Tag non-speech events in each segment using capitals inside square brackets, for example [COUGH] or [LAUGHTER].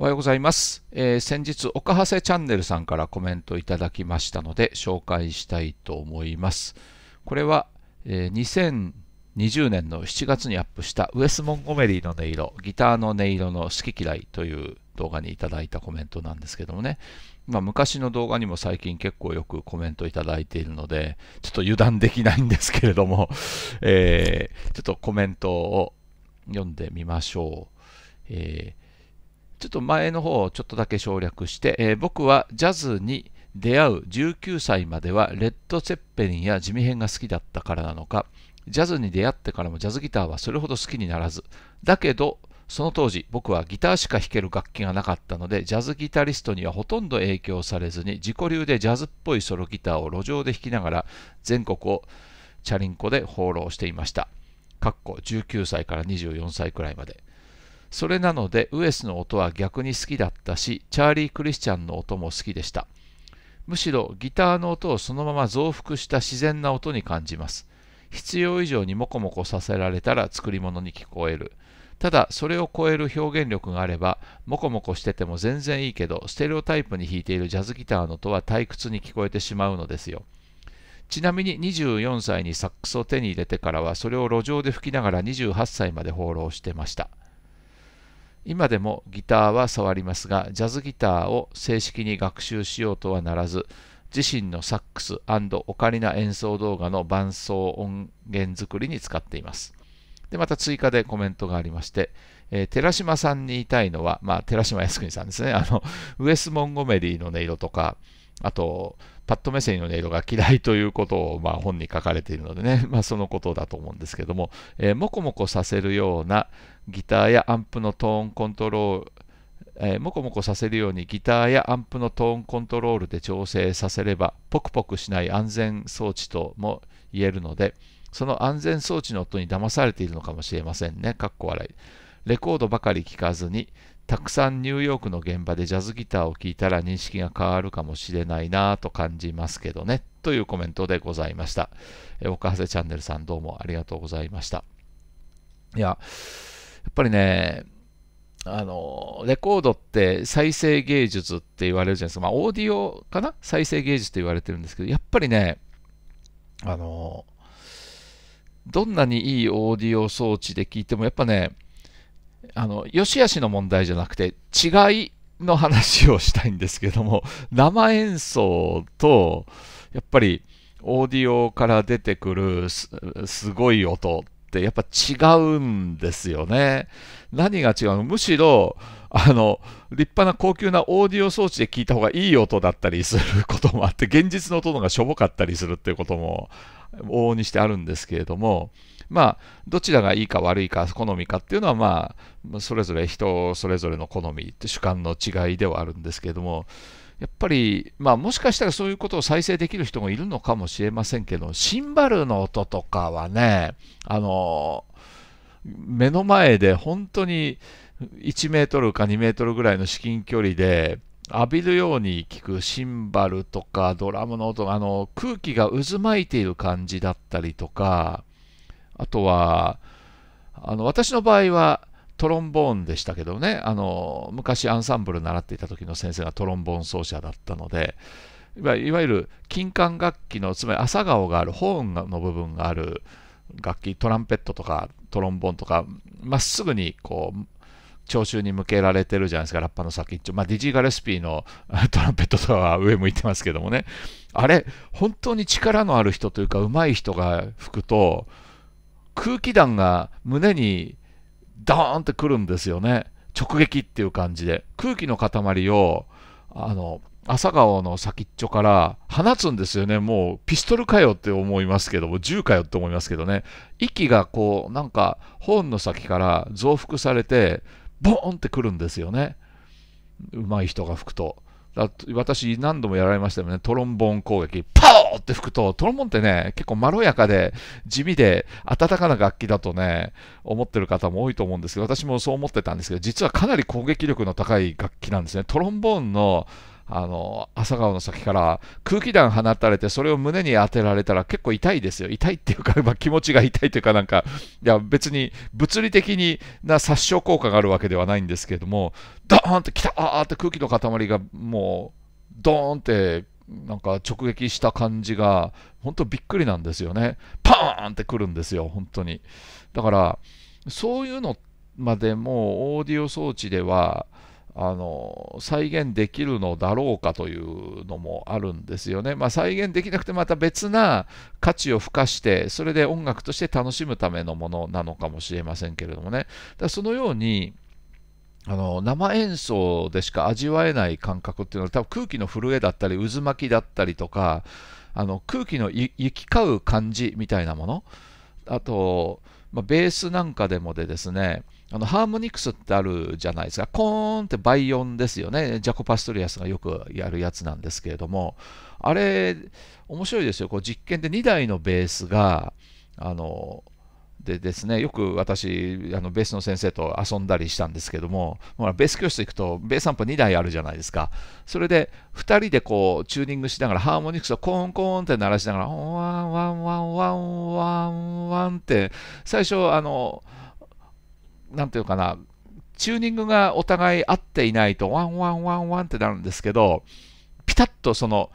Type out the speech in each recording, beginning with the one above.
おはようございます。えー、先日、岡はせチャンネルさんからコメントいただきましたので、紹介したいと思います。これは、えー、2020年の7月にアップしたウエス・モンゴメリーの音色、ギターの音色の好き嫌いという動画にいただいたコメントなんですけどもね、まあ、昔の動画にも最近結構よくコメントいただいているので、ちょっと油断できないんですけれども、えー、ちょっとコメントを読んでみましょう。えーちょっと前の方をちょっとだけ省略して、えー、僕はジャズに出会う19歳まではレッド・セッペリンや地味編が好きだったからなのか、ジャズに出会ってからもジャズギターはそれほど好きにならず、だけどその当時僕はギターしか弾ける楽器がなかったのでジャズギタリストにはほとんど影響されずに自己流でジャズっぽいソロギターを路上で弾きながら全国をチャリンコで放浪していました。かっこ19歳から24歳くらいまで。それなのでウエスの音は逆に好きだったしチャーリー・クリスチャンの音も好きでしたむしろギターの音をそのまま増幅した自然な音に感じます必要以上にモコモコさせられたら作り物に聞こえるただそれを超える表現力があればモコモコしてても全然いいけどステレオタイプに弾いているジャズギターの音は退屈に聞こえてしまうのですよちなみに24歳にサックスを手に入れてからはそれを路上で吹きながら28歳まで放浪してました今でもギターは触りますが、ジャズギターを正式に学習しようとはならず、自身のサックスオカリナ演奏動画の伴奏音源作りに使っています。で、また追加でコメントがありまして、えー、寺島さんに言いたいのは、まあ、寺島靖国さんですね、あの、ウエス・モンゴメリーの音色とか、あと、パッド目線の音色が嫌いということを、まあ、本に書かれているのでね、[LAUGHS] まあ、そのことだと思うんですけども、えー、もこもこさせるようなギターやアンプのトーンコントロール、えー、もこもこさせるようにギターやアンプのトーンコントロールで調整させればポクポクしない安全装置とも言えるのでその安全装置の音に騙されているのかもしれませんね。かっこ笑いレコードばかり聴かずにたくさんニューヨークの現場でジャズギターを聴いたら認識が変わるかもしれないなと感じますけどねというコメントでございました。え岡瀬チャンネルさんどうもありがとうございました。いや、やっぱりね、あの、レコードって再生芸術って言われるじゃないですか。まあ、オーディオかな再生芸術って言われてるんですけど、やっぱりね、あの、どんなにいいオーディオ装置で聞いても、やっぱね、あの、よしあしの問題じゃなくて、違いの話をしたいんですけども、[LAUGHS] 生演奏と、やっぱり、オーディオから出てくるすごい音ってやっぱ違うんですよね。何が違うのむしろ、あの、立派な高級なオーディオ装置で聞いた方がいい音だったりすることもあって、[LAUGHS] 現実の音のがしょぼかったりするっていうことも往々にしてあるんですけれども、まあ、どちらがいいか悪いか、好みかっていうのは、まあ、それぞれ人それぞれの好みって主観の違いではあるんですけれども、やっぱり、まあ、もしかしたらそういうことを再生できる人もいるのかもしれませんけど、シンバルの音とかはね、あの、目の前で本当に1メートルか2メートルぐらいの至近距離で浴びるように聞くシンバルとかドラムの音あの空気が渦巻いている感じだったりとかあとはあの私の場合はトロンボーンでしたけどねあの昔アンサンブル習っていた時の先生がトロンボーン奏者だったのでいわゆる金管楽器のつまり朝顔があるホーンの部分がある楽器トランペットとかトロンボーンとかまっすぐにこう聴衆に向けられてるじゃないですか、ラッパの先っちょ。まあ、ディジー・ガレスピーのトランペットとかは上向いてますけどもね。あれ、本当に力のある人というか、上手い人が吹くと、空気弾が胸にドーンってくるんですよね。直撃っていう感じで。空気の塊を、あの、朝顔の先っちょから放つんですよね。もうピストルかよって思いますけども、銃かよって思いますけどね。息がこう、なんか、本の先から増幅されて、ボーンってくるんですよね。上手い人が吹くと。私何度もやられましたよね。トロンボーン攻撃。パオって吹くと、トロンボーンってね、結構まろやかで、地味で、温かな楽器だとね、思ってる方も多いと思うんですけど、私もそう思ってたんですけど、実はかなり攻撃力の高い楽器なんですね。トロンボーンのあの朝顔の先から空気弾放たれてそれを胸に当てられたら結構痛いですよ痛いっていうか、まあ、気持ちが痛いというかなんかいや別に物理的にな殺傷効果があるわけではないんですけれどもドーンってきたーって空気の塊がもうドーンってなんか直撃した感じが本当びっくりなんですよねパーンってくるんですよ本当にだからそういうのまでもオーディオ装置ではあの再現できるのだろうかというのもあるんですよね。まあ、再現できなくてまた別な価値を付加してそれで音楽として楽しむためのものなのかもしれませんけれどもね。だそのようにあの生演奏でしか味わえない感覚っていうのは多分空気の震えだったり渦巻きだったりとかあの空気の行き交う感じみたいなものあと、まあ、ベースなんかでもでですねあのハーモニクスってあるじゃないですか、コーンって倍音ですよね、ジャコ・パストリアスがよくやるやつなんですけれども、あれ、面白いですよ、こう実験で2台のベースが、あのでですね、よく私、あのベースの先生と遊んだりしたんですけども、ベース教室行くと、ベースアンプ2台あるじゃないですか。それで、2人でこう、チューニングしながら、ハーモニクスをコーンコーンって鳴らしながら、ワンワンワンワンワンワンワンって、最初、あの、なんていうかな、チューニングがお互い合っていないと、ワンワンワンワンってなるんですけど、ピタッとその、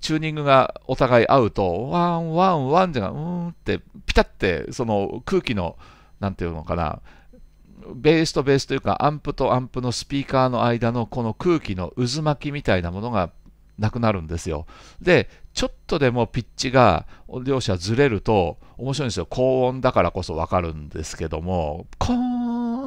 チューニングがお互い合うと、ワンワンワンじゃが、うーんって、ピタッて、その空気の、なんていうのかな、ベースとベースというか、アンプとアンプのスピーカーの間のこの空気の渦巻きみたいなものがなくなるんですよ。で、ちょっとでもピッチが両者ずれると面白いんですよ。高音だからこそわかるんですけども、コーン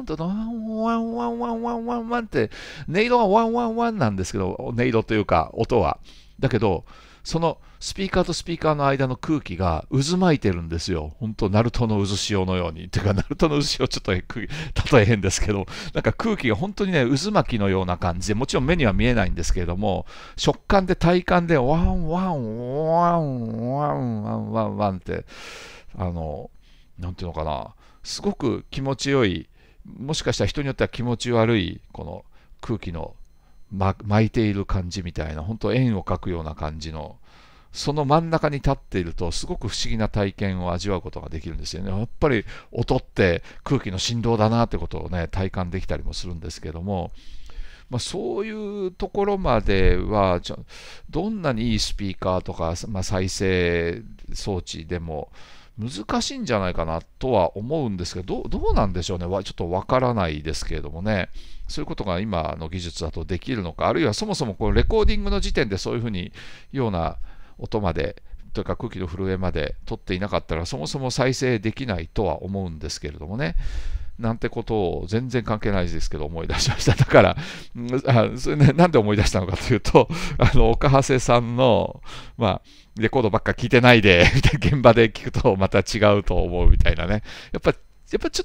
ーンとワンワンワンワンワンワンワンって音色はワンワンワンなんですけど音色というか音はだけどそのスピーカーとスピーカーの間の空気が渦巻いてるんですよ。本当ナルトの渦潮のように。てか、ナルトの渦潮、ちょっと例え変ですけど、なんか空気が本当にね、渦巻きのような感じで、もちろん目には見えないんですけれども、食感で体感で、ワンワン、ワン、ワン、ワン、ワン、ワンって、あの、なんていうのかな、すごく気持ちよいもしかしたら人によっては気持ち悪いこの空気の巻いている感じみたいな本当円を描くような感じのその真ん中に立っているとすごく不思議な体験を味わうことができるんですよねやっぱり音って空気の振動だなってことをね体感できたりもするんですけども、まあ、そういうところまではどんなにいいスピーカーとか、まあ、再生装置でも難しいんじゃないかなとは思うんですけど、どうなんでしょうね、ちょっとわからないですけれどもね、そういうことが今の技術だとできるのか、あるいはそもそもこのレコーディングの時点でそういうふうにような音まで、というか空気の震えまで取っていなかったら、そもそも再生できないとは思うんですけれどもね。なんてことを全然関係ないですけど思い出しました。だから、あそれね、なんで思い出したのかというと、あの、岡長さんの、まあ、レコードばっか聞いてないで [LAUGHS] 現場で聞くとまた違うと思うみたいなね。やっぱ、やっぱちょっ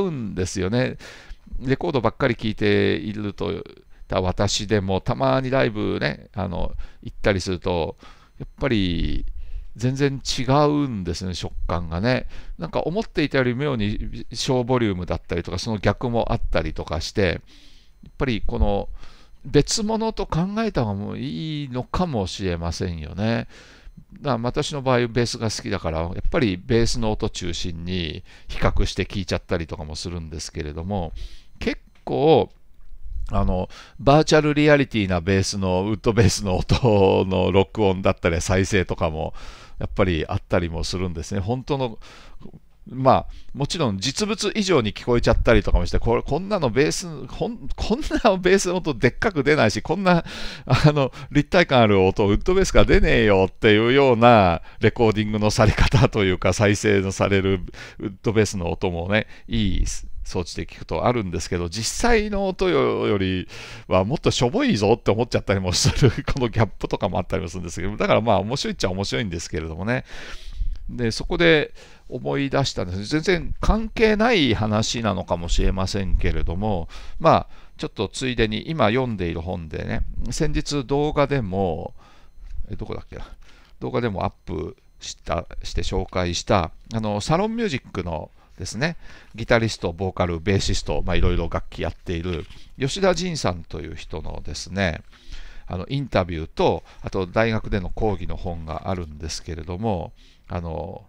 と違うんですよね。レコードばっかり聞いていると、私でもたまにライブね、あの、行ったりすると、やっぱり全然違うんですね、食感がね。なんか思っていたより妙に小ボリュームだったりとか、その逆もあったりとかして、やっぱりこの、別物と考えた方がいいのかもしれませんよね。だ私の場合ベースが好きだからやっぱりベースの音中心に比較して聴いちゃったりとかもするんですけれども結構あのバーチャルリアリティなベースのウッドベースの音の録音だったり再生とかもやっぱりあったりもするんですね本当のまあ、もちろん実物以上に聞こえちゃったりとかもして、これこんなのベースこん、こんなベースの音でっかく出ないし、こんなあの立体感ある音、ウッドベースから出ねえよっていうようなレコーディングのされ方というか、再生のされるウッドベースの音もね、いい装置で聞くとあるんですけど、実際の音よりはもっとしょぼいぞって思っちゃったりもする、このギャップとかもあったりもするんですけど、だからまあ面白いっちゃ面白いんですけれどもね。でそこで思い出したんです全然関係ない話なのかもしれませんけれどもまあちょっとついでに今読んでいる本でね先日動画でもえどこだっけな動画でもアップしたして紹介したあのサロンミュージックのですねギタリストボーカルベーシストいろいろ楽器やっている吉田仁さんという人のですねあのインタビューとあと大学での講義の本があるんですけれどもあの、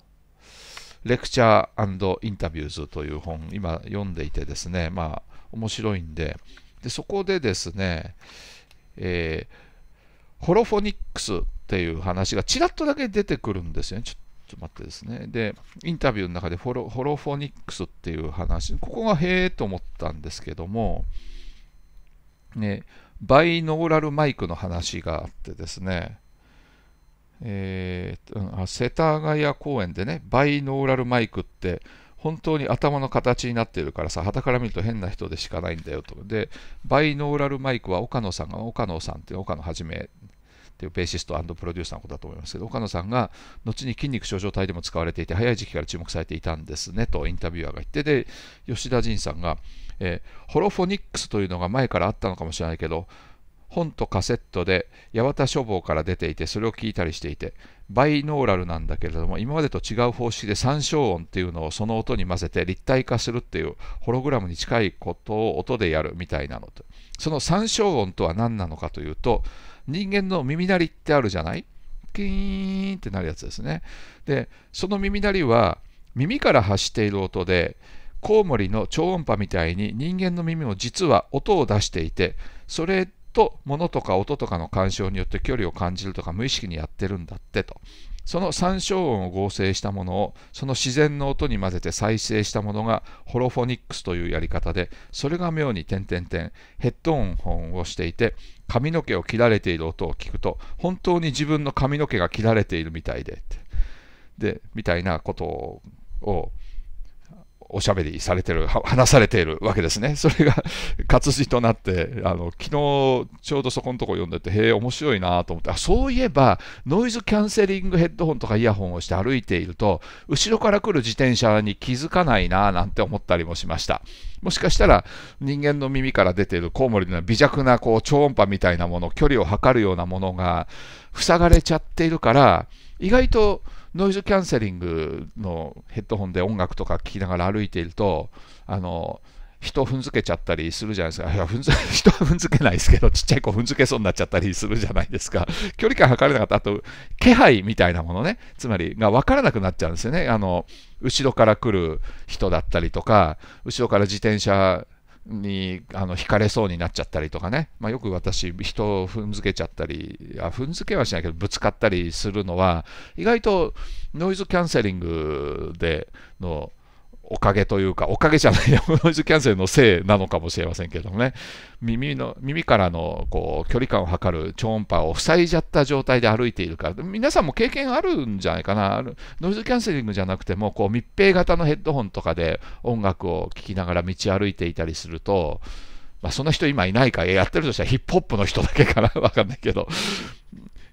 レクチャーインタビューズという本、今読んでいてですね、まあ、面白いんで、でそこでですね、えー、ホロフォニックスっていう話がちらっとだけ出てくるんですよね。ちょっと待ってですね。で、インタビューの中でホロホロフォニックスっていう話、ここがへえと思ったんですけども、ね、バイノーラルマイクの話があってですね、えー、世田谷公園でね、バイノーラルマイクって、本当に頭の形になってるからさ、たから見ると変な人でしかないんだよと。で、バイノーラルマイクは岡野さんが、岡野さんって岡野はじめっていうベーシストプロデューサーのことだと思いますけど、岡野さんが後に筋肉症状体でも使われていて、早い時期から注目されていたんですねとインタビュアーが言って、で、吉田仁さんが、えー、ホロフォニックスというのが前からあったのかもしれないけど、本とカセットで八幡書房から出ていてそれを聞いたりしていてバイノーラルなんだけれども今までと違う方式で三小音っていうのをその音に混ぜて立体化するっていうホログラムに近いことを音でやるみたいなのとその三小音とは何なのかというと人間の耳鳴りってあるじゃないキーンってなるやつですねでその耳鳴りは耳から発している音でコウモリの超音波みたいに人間の耳も実は音を出していてそれと物とか音とかの干渉によって距離を感じるとか無意識にやってるんだってとその参照音を合成したものをその自然の音に混ぜて再生したものがホロフォニックスというやり方でそれが妙に点々点ヘッド音ンをしていて髪の毛を切られている音を聞くと本当に自分の髪の毛が切られているみたいででみたいなことをおしゃべりされてる、話されているわけですね。[LAUGHS] それが [LAUGHS] 活字となって、あの昨日ちょうどそこのとこ読んでて、へえ、面白いなと思って、あそういえば、ノイズキャンセリングヘッドホンとかイヤホンをして歩いていると、後ろから来る自転車に気づかないななんて思ったりもしました。もしかしたら人間の耳から出ているコウモリの微弱なこう超音波みたいなもの、距離を測るようなものが塞がれちゃっているから、意外とノイズキャンセリングのヘッドホンで音楽とか聴きながら歩いていると、あの、人踏んづけちゃったりするじゃないですか。いや踏んづ [LAUGHS] 人は踏んづけないですけど、ちっちゃい子踏んづけそうになっちゃったりするじゃないですか。[LAUGHS] 距離感測れなかった。あと、気配みたいなものね。つまり、が分からなくなっちゃうんですよね。あの、後ろから来る人だったりとか、後ろから自転車にあの惹かれそうになっちゃったりとかね、まあ、よく私、人を踏んづけちゃったりあ、踏んづけはしないけど、ぶつかったりするのは、意外とノイズキャンセリングでのおかげというか、おかげじゃない、ノイズキャンセルのせいなのかもしれませんけどもね、耳の耳からのこう距離感を測る超音波を塞いじゃった状態で歩いているから、皆さんも経験あるんじゃないかな、ノイズキャンセリングじゃなくても、こう密閉型のヘッドホンとかで音楽を聴きながら道歩いていたりすると、まあ、そんな人今いないか、やってるとしたらヒップホップの人だけかな、わかんないけど、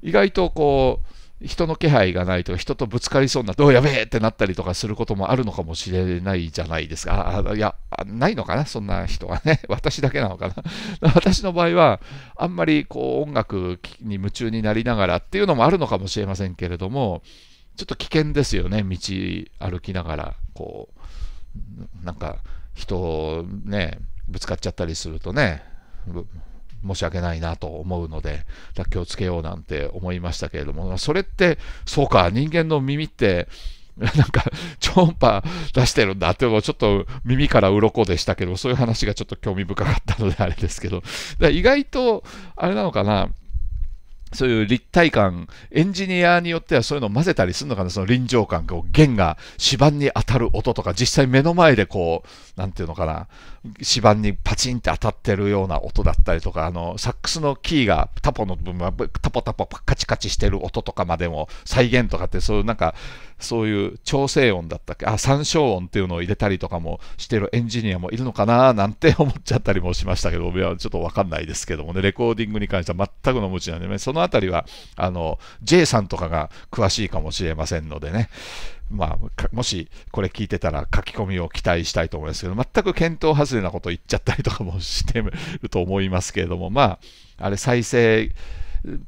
意外とこう、人の気配がないと人とぶつかりそうになっておやべえってなったりとかすることもあるのかもしれないじゃないですか。あいやないのかなそんな人はね。[LAUGHS] 私だけなのかな。[LAUGHS] 私の場合はあんまりこう音楽に夢中になりながらっていうのもあるのかもしれませんけれどもちょっと危険ですよね道歩きながらこうなんか人ねぶつかっちゃったりするとね。申し訳ないなと思うので、気をつけようなんて思いましたけれども、それって、そうか、人間の耳って、[LAUGHS] なんか超音波出してるんだっていうのちょっと耳から鱗でしたけど、そういう話がちょっと興味深かったのであれですけど、意外とあれなのかな、そういう立体感、エンジニアによってはそういうのを混ぜたりするのかな、その臨場感、弦が指板に当たる音とか、実際目の前でこう、なんていうのかな、指板にパチンって当たってるような音だったりとか、あの、サックスのキーがタポの部分はタポタポカチカチしてる音とかまでも再現とかって、そういうなんか、そういう調整音だったっけ、あ、参照音っていうのを入れたりとかもしてるエンジニアもいるのかななんて思っちゃったりもしましたけど、ちょっとわかんないですけどもね、レコーディングに関しては全くの無知なんでね、そのあたりは、あの、J さんとかが詳しいかもしれませんのでね、まあ、もしこれ聞いてたら書き込みを期待したいと思いますけど、全く検討外れなこと言っちゃったりとかもしてると思いますけれども、まあ、あれ再生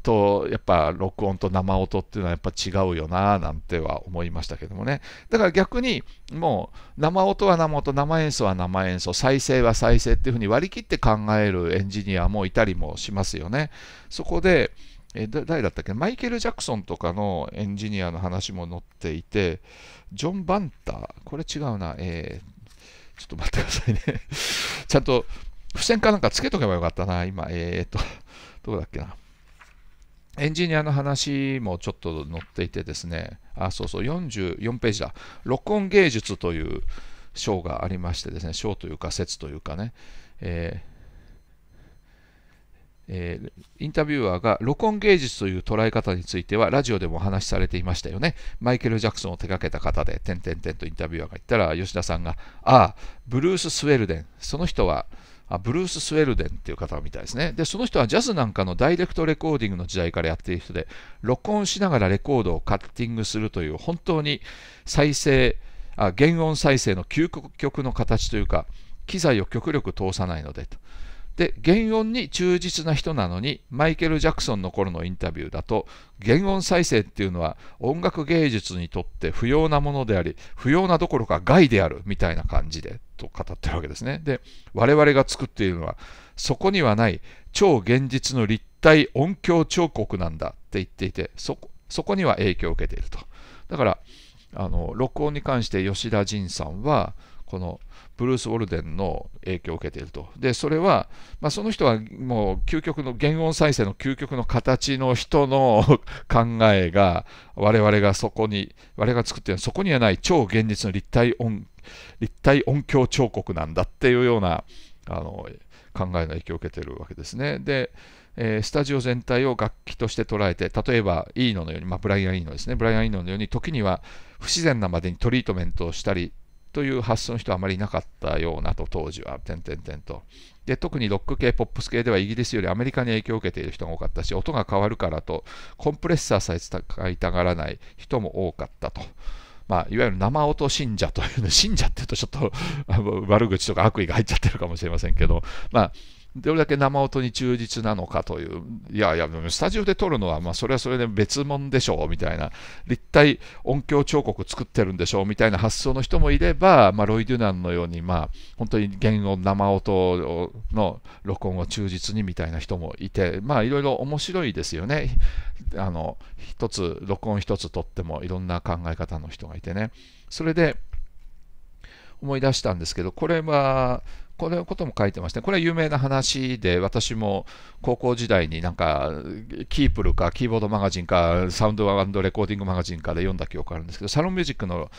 とやっぱ録音と生音っていうのはやっぱ違うよななんては思いましたけどもねだから逆にもう生音は生音生演奏は生演奏再生は再生っていうふうに割り切って考えるエンジニアもいたりもしますよねそこでえ誰だったっけマイケル・ジャクソンとかのエンジニアの話も載っていて、ジョン・バンター、これ違うな、えー、ちょっと待ってくださいね [LAUGHS] ちゃんと付箋かなんかつけとけばよかったな、今、えー、と、どこだっけな。エンジニアの話もちょっと載っていてですね、あ、そうそう、44ページだ。録音芸術という章がありましてですね、章というか説というかね、えーえー、インタビュアーが録音芸術という捉え方についてはラジオでもお話しされていましたよね。マイケル・ジャクソンを手掛けた方で、んてんとインタビュアーが言ったら、吉田さんが、ああ、ブルース・スウェルデン、その人は、あブルース・スウェルデンっていう方みたいですね。で、その人はジャズなんかのダイレクトレコーディングの時代からやっている人で、録音しながらレコードをカッティングするという、本当に再生、あ原音再生の究極の形というか、機材を極力通さないのでと。で原音に忠実な人なのにマイケル・ジャクソンの頃のインタビューだと原音再生っていうのは音楽芸術にとって不要なものであり不要などころか害であるみたいな感じでと語ってるわけですねで我々が作っているのはそこにはない超現実の立体音響彫刻なんだって言っていてそこには影響を受けているとだからあの録音に関して吉田仁さんはこのブルース・ウォルデンの影響を受けていると。で、それは、まあ、その人はもう究極の原音再生の究極の形の人の [LAUGHS] 考えが我々がそこに、我々が作っているそこにはない超現実の立体音、立体音響彫刻なんだっていうようなあの考えの影響を受けているわけですね。で、えー、スタジオ全体を楽器として捉えて、例えばイーノのように、まあ、ブライアン・イーノですね、ブライアン・イーノのように、時には不自然なまでにトリートメントをしたり、という発想の人はあまりいなかったようなと、当時は、点々点と。で、特にロック系、ポップス系ではイギリスよりアメリカに影響を受けている人が多かったし、音が変わるからと、コンプレッサーさえ使いたがらない人も多かったと。まあ、いわゆる生音信者というの、[LAUGHS] 信者っていうとちょっと悪口とか悪意が入っちゃってるかもしれませんけど、まあ、どれだけ生音に忠実なのかという、いやいや、スタジオで撮るのは、まあ、それはそれで別物でしょうみたいな、立体音響彫刻作ってるんでしょうみたいな発想の人もいれば、まあ、ロイ・デュナンのように、まあ、本当に言音、生音の録音を忠実にみたいな人もいて、まあ、いろいろ面白いですよね。あの一つ、録音一つとってもいろんな考え方の人がいてね。それで思い出したんですけど、これは、これのことも書いてまして、これは有名な話で、私も高校時代になんか、キープルか、キーボードマガジンか、サウンドレコーディングマガジンかで読んだ記憶あるんですけど、サロンミュージックの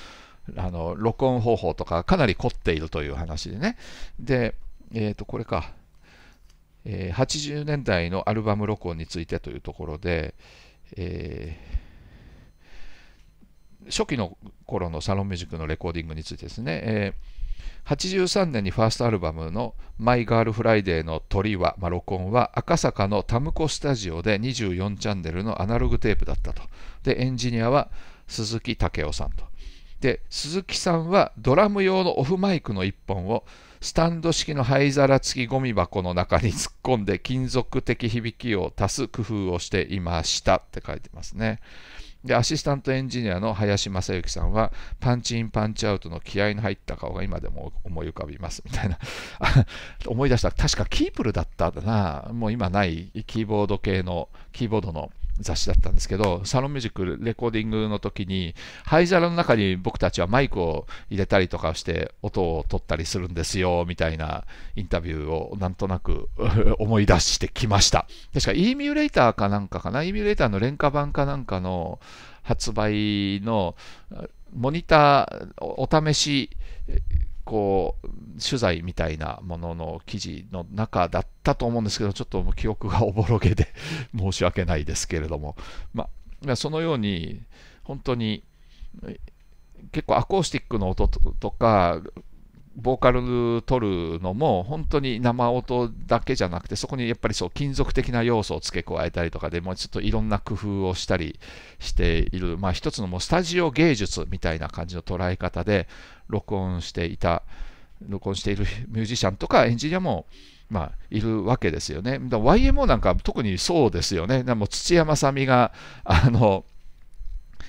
あの録音方法とか、かなり凝っているという話でね。で、えっ、ー、と、これか、えー、80年代のアルバム録音についてというところで、えー初期の頃のサロンミュージックのレコーディングについてですね、えー83年にファーストアルバムの「マイ・ガール・フライデー」の鳥は、まあ、録音は赤坂のタムコスタジオで24チャンネルのアナログテープだったと。で、エンジニアは鈴木武雄さんと。で、鈴木さんはドラム用のオフマイクの1本をスタンド式の灰皿付きゴミ箱の中に突っ込んで金属的響きを足す工夫をしていましたって書いてますね。で、アシスタントエンジニアの林正幸さんは、パンチインパンチアウトの気合の入った顔が今でも思い浮かびますみたいな [LAUGHS] 思い出した。確かキープルだったんだな。もう今ないキーボード系の、キーボードの雑誌だったんですけど、サロンミュージックレコーディングの時に、灰皿の中に僕たちはマイクを入れたりとかして、音を取ったりするんですよ、みたいなインタビューをなんとなく [LAUGHS] 思い出してきました。確かーミュレーターかなんかかな、ーミュレーターの廉価版かなんかの発売のモニター、お試しこう取材みたいなものの記事の中だったと思うんですけど、ちょっと記憶がおぼろげで [LAUGHS] 申し訳ないですけれども、まあ、そのように本当に結構アコースティックの音とかボーカル取るのも本当に生音だけじゃなくてそこにやっぱりそう金属的な要素を付け加えたりとかでもうちょっといろんな工夫をしたりしている、まあ、一つのもうスタジオ芸術みたいな感じの捉え方で録音していた録音している [LAUGHS] ミュージシャンとかエンジニアもまあ、いるわけですよね。YMO なんか特にそうですよね。でも土屋正美があの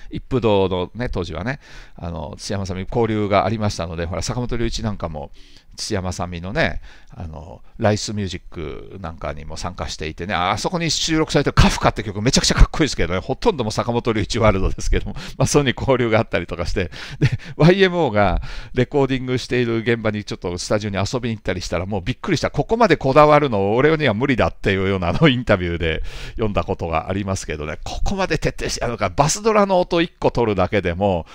一夫堂のね、当時はね、あの、土山さんに交流がありましたので、ほら、坂本龍一なんかも、土山さみのねあのライスミュージックなんかにも参加していてねあそこに収録されてる「カフカ」って曲めちゃくちゃかっこいいですけどねほとんども坂本龍一ワールドですけども、[LAUGHS] まあ、そういうに交流があったりとかしてで YMO がレコーディングしている現場にちょっとスタジオに遊びに行ったりしたらもうびっくりしたここまでこだわるの俺には無理だっていうようなあのインタビューで [LAUGHS] 読んだことがありますけどねここまで徹底してあのかバスドラの音1個取るだけでも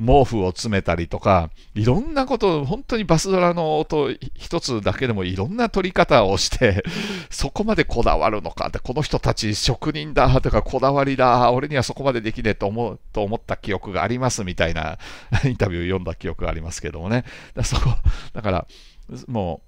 毛布を詰めたりとか、いろんなこと、本当にバスドラの音一つだけでもいろんな取り方をして、そこまでこだわるのかって、この人たち職人だとかこだわりだ、俺にはそこまでできねえと思うと思った記憶がありますみたいなインタビューを読んだ記憶がありますけどもね。だだから、も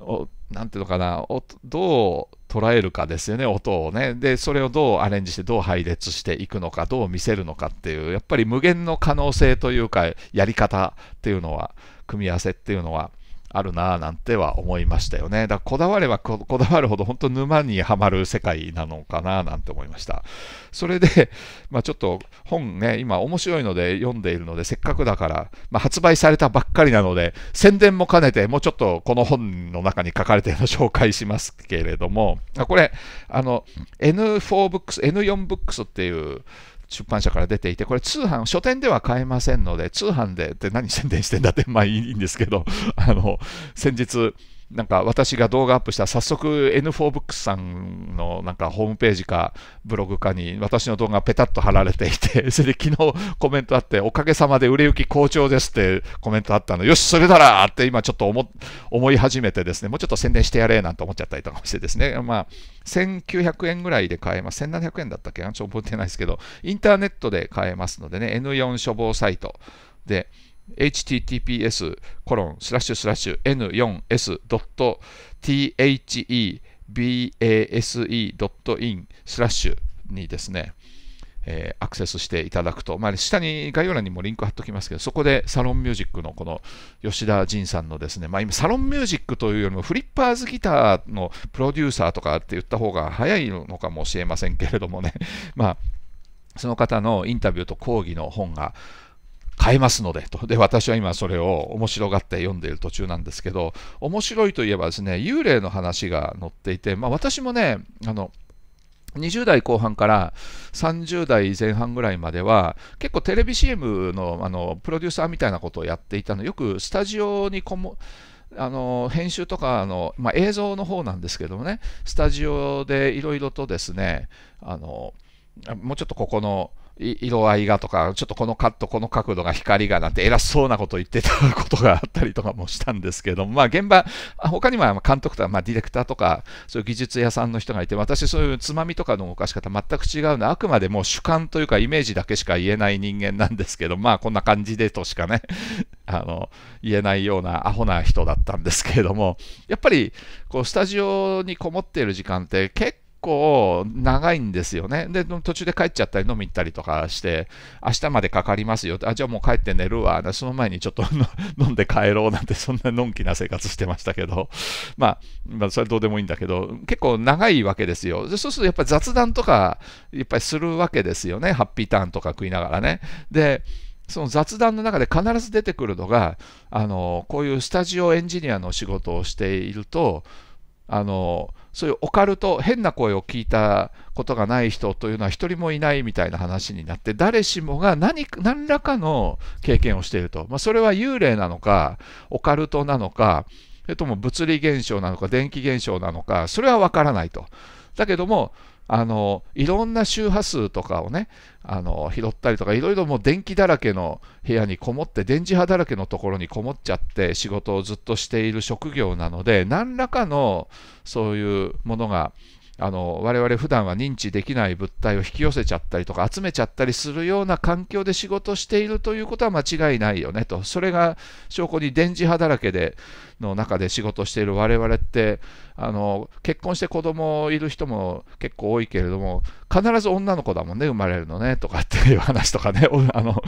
う、なんていうのかな、どう捉えるかですよね、音をね。で、それをどうアレンジして、どう配列していくのか、どう見せるのかっていう、やっぱり無限の可能性というか、やり方っていうのは、組み合わせっていうのは、あるなぁなんては思いましたよね。だこだわればこだわるほど本当沼にはまる世界なのかななんて思いました。それで、[LAUGHS] まあ、ちょっと本ね、今面白いので読んでいるので、せっかくだから、まあ、発売されたばっかりなので、宣伝も兼ねて、もうちょっとこの本の中に書かれているのを紹介しますけれども、これ、あの、N4 Books、N4 Books っていう出版社から出ていて、これ通販、書店では買えませんので、通販でって何宣伝してんだって、まあいいんですけど、あの、先日、なんか私が動画アップした早速 N4Books さんのなんかホームページかブログかに私の動画がペタッと貼られていて、[LAUGHS] それで昨日コメントあって、おかげさまで売れ行き好調ですってコメントあったの、よし、それならって今ちょっと思思い始めてですね、もうちょっと宣伝してやれなんて思っちゃったりとかしてですね、まあ、1900円ぐらいで買えます。1700円だったっけちょっと覚えてないですけど、インターネットで買えますのでね、N4 処方サイトで、https コロンスラッシュスラッシュ n4s.thebase.in スラッシュにですね、えアクセスしていただくと、まあ、下に概要欄にもリンク貼っときますけど、そこでサロンミュージックのこの吉田仁さんのですね、まあ、今、サロンミュージックというよりもフリッパーズギターのプロデューサーとかって言った方が早いのかもしれませんけれどもね、[LAUGHS] まあ、その方のインタビューと講義の本が、買えますのでと。で、私は今それを面白がって読んでいる途中なんですけど、面白いといえばですね、幽霊の話が載っていて、まあ、私もね、あの、20代後半から30代前半ぐらいまでは結構テレビ CM のあのプロデューサーみたいなことをやっていたのよくスタジオにこもあの編集とかの、まあ、映像の方なんですけどもねスタジオでいろいろとですねあのもうちょっとここの色合いがとか、ちょっとこのカット、この角度が光がなんて偉そうなこと言ってたことがあったりとかもしたんですけども、まあ現場、他にも監督とか、まあ、ディレクターとか、そういう技術屋さんの人がいて、私そういうつまみとかの動かし方全く違うので、あくまでも主観というかイメージだけしか言えない人間なんですけど、まあこんな感じでとしかね、[LAUGHS] あの、言えないようなアホな人だったんですけれども、やっぱり、こう、スタジオにこもっている時間って結構構長いんですよね。で、途中で帰っちゃったり飲み行ったりとかして、明日までかかりますよ。あ、じゃあもう帰って寝るわ。その前にちょっと [LAUGHS] 飲んで帰ろうなんて、そんなのんきな生活してましたけど、[LAUGHS] まあ、まあ、それどうでもいいんだけど、結構長いわけですよ。でそうするとやっぱり雑談とか、やっぱりするわけですよね。ハッピーターンとか食いながらね。で、その雑談の中で必ず出てくるのが、あのこういうスタジオエンジニアの仕事をしていると、あのそういうオカルト変な声を聞いたことがない人というのは一人もいないみたいな話になって誰しもが何何らかの経験をしていると、まあ、それは幽霊なのかオカルトなのかそれとも物理現象なのか電気現象なのかそれは分からないとだけどもあのいろんな周波数とかをねあの拾ったりとかいろいろもう電気だらけの部屋にこもって電磁波だらけのところにこもっちゃって仕事をずっとしている職業なので何らかのそういうものがあの我々普段は認知できない物体を引き寄せちゃったりとか集めちゃったりするような環境で仕事しているということは間違いないよねとそれが証拠に電磁波だらけでの中で仕事している我々ってあの結婚して子供いる人も結構多いけれども必ず女の子だもんね生まれるのねとかっていう話とかね [LAUGHS] あの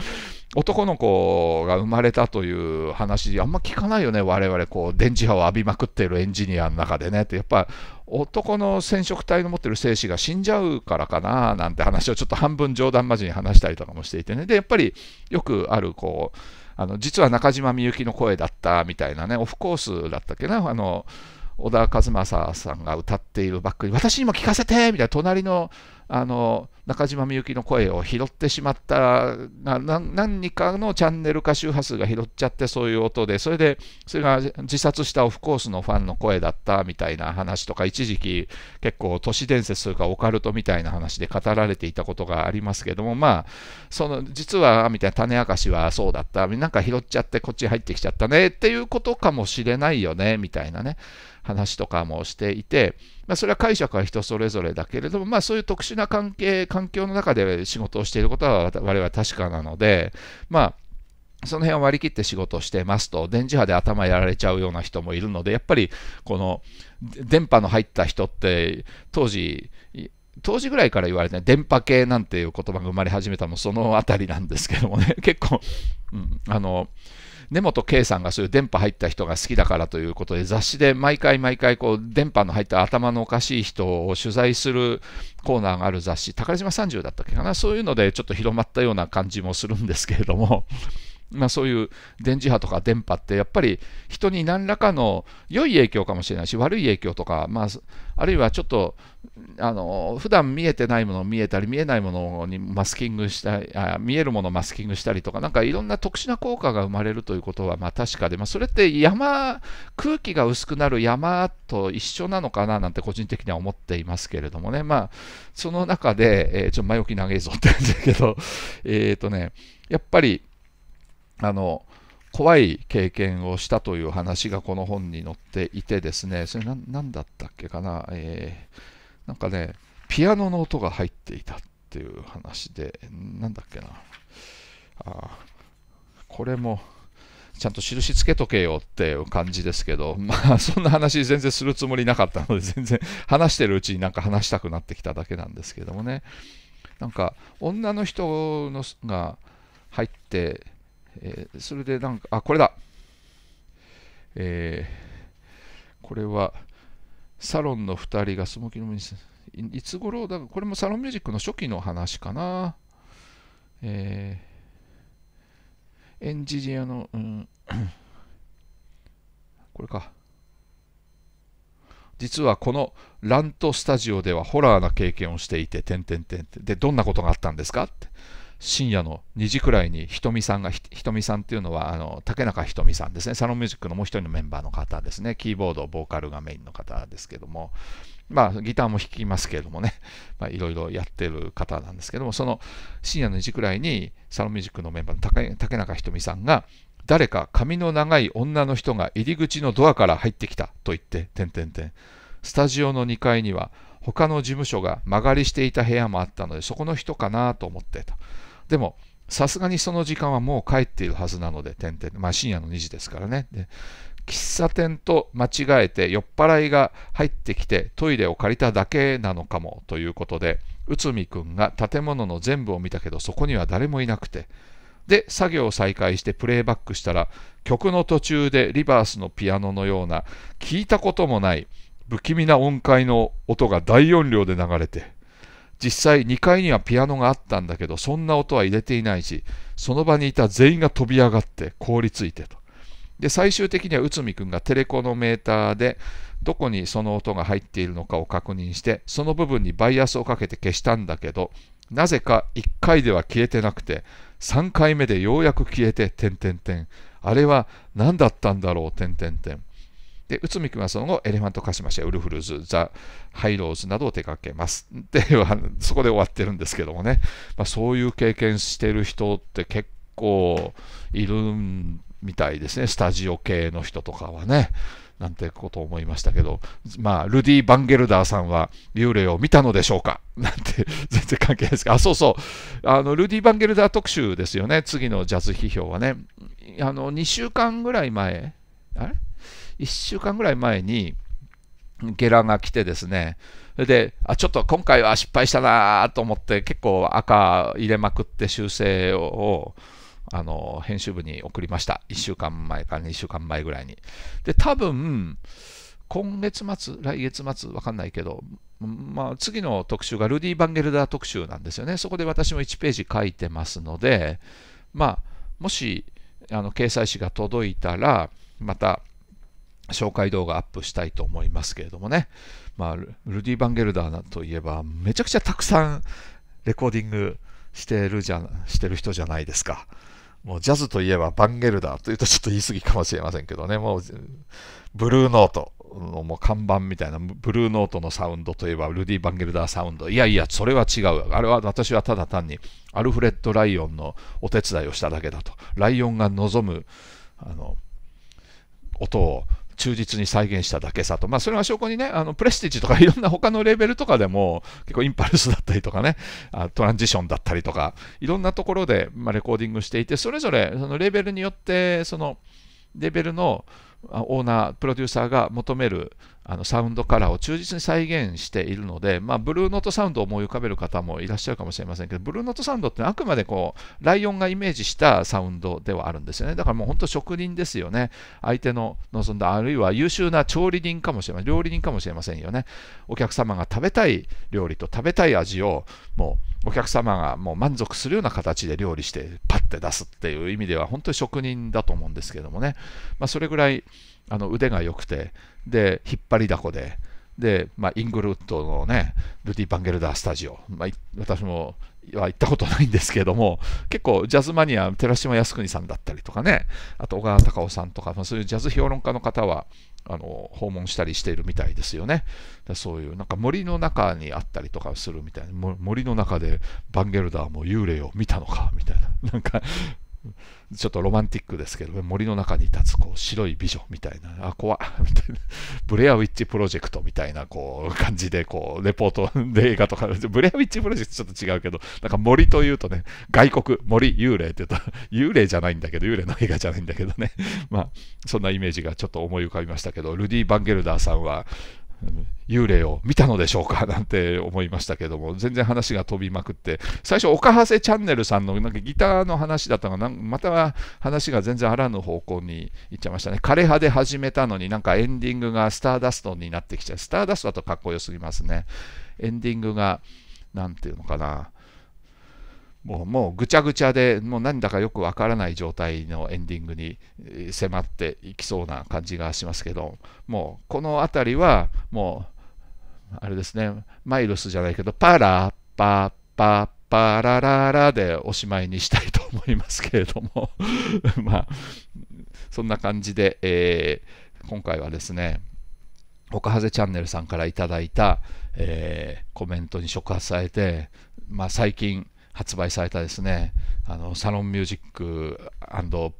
男の子が生まれたという話あんま聞かないよね我々こう電磁波を浴びまくっているエンジニアの中でねってやっぱ男の染色体の持ってる精子が死んじゃうからかななんて話をちょっと半分冗談まじに話したりとかもしていてねでやっぱりよくあるこうあの実は中島みゆきの声だったみたいなねオフコースだったっけなあの小田和正さんが歌っているバックに私にも聞かせてみたいな隣のあの中島みゆきの声を拾ってしまったが何かのチャンネルか周波数が拾っちゃってそういう音でそれでそれが自殺したオフコースのファンの声だったみたいな話とか一時期結構都市伝説というかオカルトみたいな話で語られていたことがありますけどもまあその実はみたいな種明かしはそうだったなんか拾っちゃってこっち入ってきちゃったねっていうことかもしれないよねみたいなね話とかもしていて。まあ、それは解釈は人それぞれだけれども、まあ、そういう特殊な関係、環境の中で仕事をしていることは我々は確かなので、まあ、その辺を割り切って仕事をしてますと、電磁波で頭やられちゃうような人もいるので、やっぱりこの電波の入った人って、当時、当時ぐらいから言われて、電波系なんていう言葉が生まれ始めたのもそのあたりなんですけどもね、結構、うん、あの、根本圭さんがそういう電波入った人が好きだからということで、雑誌で毎回毎回こう、電波の入った頭のおかしい人を取材するコーナーがある雑誌、宝島30だったっけかな、そういうのでちょっと広まったような感じもするんですけれどもまあ、そういう電磁波とか電波ってやっぱり人に何らかの良い影響かもしれないし悪い影響とか、まあ、あるいはちょっとあの普段見えてないものを見えたり見えないものにマスキングしたあ見えるものをマスキングしたりとかなんかいろんな特殊な効果が生まれるということはまあ確かで、まあ、それって山空気が薄くなる山と一緒なのかななんて個人的には思っていますけれどもねまあその中で、えー、ちょっと前置き長いぞって言うんだけど [LAUGHS] えっ、とねやっぱりあの怖い経験をしたという話がこの本に載っていてですね、それ何だったっけかな、えー、なんかね、ピアノの音が入っていたっていう話で、なんだっけな、あこれも、ちゃんと印つけとけよっていう感じですけど、[LAUGHS] まあそんな話全然するつもりなかったので、[LAUGHS] 全然話してるうちになんか話したくなってきただけなんですけどもね、なんか女の人のが入って、えー、それでなんか、あ、これだ。えー、これは、サロンの2人がスモーキーのミス、いつ頃だこれもサロンミュージックの初期の話かな。えー、エンジニアの、うん、これか。実はこのラントスタジオではホラーな経験をしていて、てんてんてんてで、どんなことがあったんですかって。深夜の2時くらいにひとみさんがひとみさんっていうのはあの竹中ひとみさんですねサロンミュージックのもう一人のメンバーの方ですねキーボードボーカルがメインの方ですけどもまあギターも弾きますけれどもね [LAUGHS] いろいろやってる方なんですけどもその深夜の2時くらいにサロンミュージックのメンバーの竹中ひとみさんが誰か髪の長い女の人が入り口のドアから入ってきたと言ってスタジオの2階には他の事務所が間借りしていた部屋もあったのでそこの人かなと思ってた。でも、さすがにその時間はもう帰っているはずなので、点々、まあ、深夜の2時ですからね。で喫茶店と間違えて酔っ払いが入ってきてトイレを借りただけなのかもということで内海君が建物の全部を見たけどそこには誰もいなくてで作業を再開してプレイバックしたら曲の途中でリバースのピアノのような聞いたこともない不気味な音階の音が大音量で流れて実際2階にはピアノがあったんだけど、そんな音は入れていないし、その場にいた全員が飛び上がって凍りついてと。で、最終的には内海君がテレコのメーターで、どこにその音が入っているのかを確認して、その部分にバイアスをかけて消したんだけど、なぜか1回では消えてなくて、3回目でようやく消えて、点々点。あれは何だったんだろう、点点点。で、内海君はその後、エレファントカシマシやウルフルズ、ザ・ハイローズなどを手掛けます。で、[LAUGHS] そこで終わってるんですけどもね、まあ、そういう経験してる人って結構いるみたいですね、スタジオ系の人とかはね。なんてことを思いましたけど、まあ、ルディ・バンゲルダーさんは幽霊を見たのでしょうか [LAUGHS] なんて全然関係ないですけど、あ、そうそう、あのルディ・バンゲルダー特集ですよね、次のジャズ批評はね。あの2週間ぐらい前、あれ1週間ぐらい前にゲラが来てですね、で、あ、ちょっと今回は失敗したなと思って、結構赤入れまくって修正を、あの、編集部に送りました。1週間前から2週間前ぐらいに。で、多分、今月末、来月末、わかんないけど、まあ、次の特集がルディ・バンゲルダー特集なんですよね。そこで私も1ページ書いてますので、まあ、もし、あの掲載誌が届いたら、また紹介動画アップしたいと思いますけれどもね、まあ、ルディ・バンゲルダーといえばめちゃくちゃたくさんレコーディングしてるじゃしてる人じゃないですか。もうジャズといえばバンゲルダーというとちょっと言い過ぎかもしれませんけどね、もうブルーノートのもう看板みたいな、ブルーノートのサウンドといえばルディ・バンゲルダーサウンド。いやいや、それは違う。あれは私はただ単にアルフレッド・ライオンのお手伝いをしただけだと。ライオンが望むあの音を忠実に再現しただけさと、まあ、それは証拠にね、あのプレスティジとかいろんな他のレベルとかでも、結構インパルスだったりとかね、あトランジションだったりとか、いろんなところで、まレコーディングしていて、それぞれそのレベルによって、そのレベルのオーナー、プロデューサーが求めるあのサウンドカラーを忠実に再現しているので、まあ、ブルーノートサウンドを思い浮かべる方もいらっしゃるかもしれませんけど、ブルーノートサウンドってあくまでこうライオンがイメージしたサウンドではあるんですよね。だからもう本当職人ですよね。相手の望んだ、あるいは優秀な調理人かもしれません、料理人かもしれませんよね。お客様が食べたい料理と食べたい味をもうお客様がもう満足するような形で料理してパッて出すっていう意味では本当に職人だと思うんですけどもね、まあ、それぐらいあの腕が良くてで引っ張りだこでで、まあ、イングルウッドのねルディ・バンゲルダースタジオ、まあ、私もは行ったことないんですけれども、結構ジャズマニア、寺島靖国さんだったりとかね、あと小川隆夫さんとか、まあ、そういうジャズ評論家の方は、あの訪問したりしているみたいですよね。そういうなんか森の中にあったりとかするみたいな森の中でバンゲルダーも幽霊を見たのかみたいななんかちょっとロマンティックですけど、森の中に立つこう白い美女みたいな、あ、怖 [LAUGHS] みたいな、ブレアウィッチプロジェクトみたいなこう感じで、こう、レポートで映画とか、ブレアウィッチプロジェクトちょっと違うけど、なんか森というとね、外国、森、幽霊って言ったら、幽霊じゃないんだけど、幽霊の映画じゃないんだけどね、[LAUGHS] まあ、そんなイメージがちょっと思い浮かびましたけど、ルディ・バンゲルダーさんは、幽霊を見たのでしょうか [LAUGHS] なんて思いましたけども、全然話が飛びまくって、最初、岡長せチャンネルさんのなんかギターの話だったが、また話が全然あらぬ方向に行っちゃいましたね。枯葉で始めたのになんかエンディングがスターダストになってきちゃう。スターダストだとかっこよすぎますね。エンディングが、なんていうのかな。もうもうぐちゃぐちゃでもう何だかよくわからない状態のエンディングに迫っていきそうな感じがしますけどもうこの辺りはもうあれですねマイルスじゃないけどパラパッパッパラララでおしまいにしたいと思いますけれども [LAUGHS] まあそんな感じで、えー、今回はですね岡ハゼチャンネルさんからいただいた、えー、コメントに触発されて、まあ、最近発売されたですねあのサロンミュージック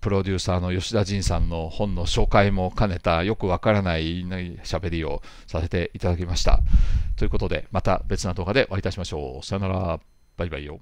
プロデューサーの吉田仁さんの本の紹介も兼ねたよくわからない喋りをさせていただきました。ということでまた別な動画でお会いいたしましょう。さよなら。バイバイよ。